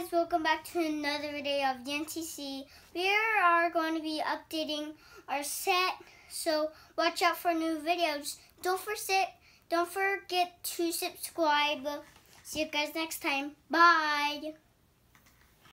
guys, welcome back to another video of the We are going to be updating our set, so watch out for new videos. Don't forget, don't forget to subscribe. See you guys next time. Bye.